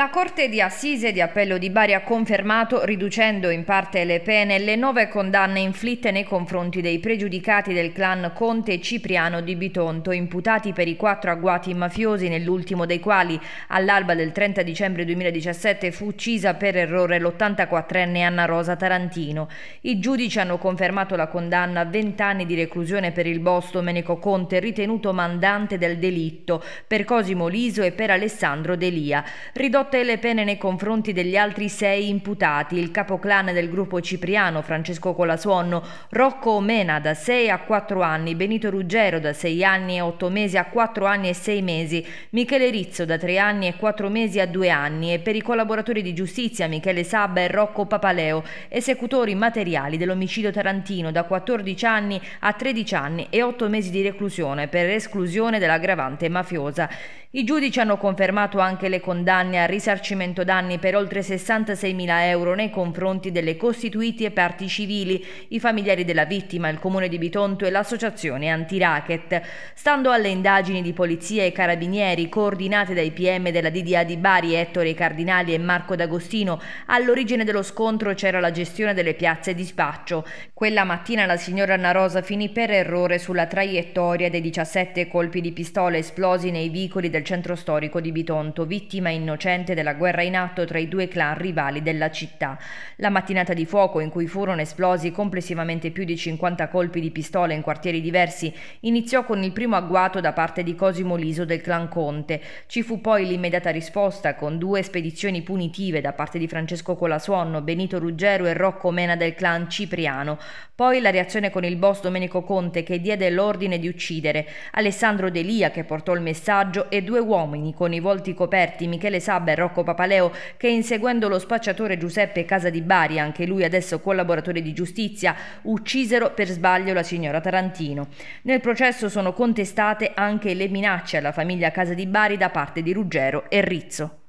La Corte di Assise di Appello di Bari ha confermato, riducendo in parte le pene, le nove condanne inflitte nei confronti dei pregiudicati del clan Conte Cipriano di Bitonto, imputati per i quattro agguati mafiosi, nell'ultimo dei quali all'alba del 30 dicembre 2017 fu uccisa per errore l'84enne Anna Rosa Tarantino. I giudici hanno confermato la condanna a 20 anni di reclusione per il boss Domenico Conte, ritenuto mandante del delitto, per Cosimo Liso e per Alessandro Delia. Ridotto Forte le pene nei confronti degli altri sei imputati, il capoclan del gruppo cipriano Francesco Colasuonno, Rocco Omena da 6 a 4 anni, Benito Ruggero da 6 anni e 8 mesi a 4 anni e 6 mesi, Michele Rizzo da 3 anni e 4 mesi a 2 anni e per i collaboratori di giustizia Michele Sabba e Rocco Papaleo, esecutori materiali dell'omicidio tarantino da 14 anni a 13 anni e 8 mesi di reclusione per esclusione dell'aggravante mafiosa. I giudici hanno confermato anche le condanne a risarcimento danni per oltre 66.000 euro nei confronti delle costituiti e parti civili, i familiari della vittima, il comune di Bitonto e l'associazione anti-racket. Stando alle indagini di polizia e carabinieri coordinate dai PM della DDA di Bari, Ettore Cardinali e Marco D'Agostino, all'origine dello scontro c'era la gestione delle piazze di spaccio. Quella mattina la signora Anna Rosa finì per errore sulla traiettoria dei 17 colpi di pistola esplosi nei vicoli del del centro storico di Bitonto, vittima innocente della guerra in atto tra i due clan rivali della città. La mattinata di fuoco in cui furono esplosi complessivamente più di 50 colpi di pistola in quartieri diversi iniziò con il primo agguato da parte di Cosimo Liso del clan Conte. Ci fu poi l'immediata risposta con due spedizioni punitive da parte di Francesco Colasuonno, Benito Ruggero e Rocco Mena del clan Cipriano. Poi la reazione con il boss Domenico Conte che diede l'ordine di uccidere, Alessandro Delia che portò il messaggio e due uomini con i volti coperti, Michele Sabba e Rocco Papaleo, che inseguendo lo spacciatore Giuseppe Casa di Bari, anche lui adesso collaboratore di giustizia, uccisero per sbaglio la signora Tarantino. Nel processo sono contestate anche le minacce alla famiglia Casa di Bari da parte di Ruggero e Rizzo.